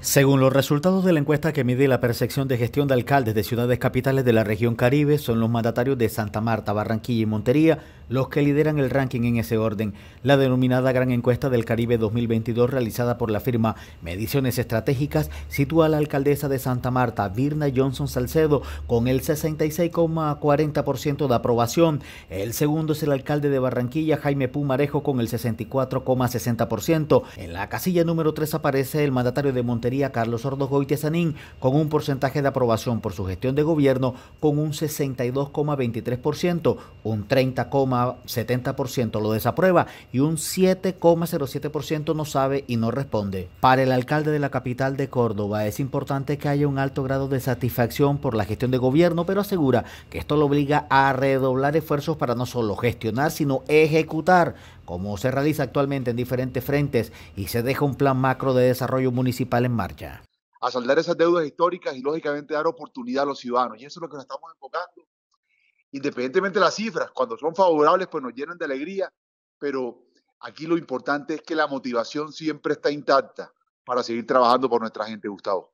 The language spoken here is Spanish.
Según los resultados de la encuesta que mide la percepción de gestión de alcaldes de ciudades capitales de la región Caribe, son los mandatarios de Santa Marta, Barranquilla y Montería los que lideran el ranking en ese orden. La denominada Gran Encuesta del Caribe 2022 realizada por la firma Mediciones Estratégicas sitúa a la alcaldesa de Santa Marta, Virna Johnson Salcedo, con el 66,40% de aprobación. El segundo es el alcalde de Barranquilla, Jaime Pumarejo, con el 64,60%. En la casilla número 3 aparece el mandatario de Montería, Carlos y Tezanín con un porcentaje de aprobación por su gestión de gobierno con un 62,23%, un 30,70% lo desaprueba y un 7,07% no sabe y no responde. Para el alcalde de la capital de Córdoba es importante que haya un alto grado de satisfacción por la gestión de gobierno, pero asegura que esto lo obliga a redoblar esfuerzos para no solo gestionar, sino ejecutar como se realiza actualmente en diferentes frentes y se deja un plan macro de desarrollo municipal en marcha. A saldar esas deudas históricas y lógicamente dar oportunidad a los ciudadanos. Y eso es lo que nos estamos enfocando. Independientemente de las cifras, cuando son favorables, pues nos llenan de alegría, pero aquí lo importante es que la motivación siempre está intacta para seguir trabajando por nuestra gente, Gustavo.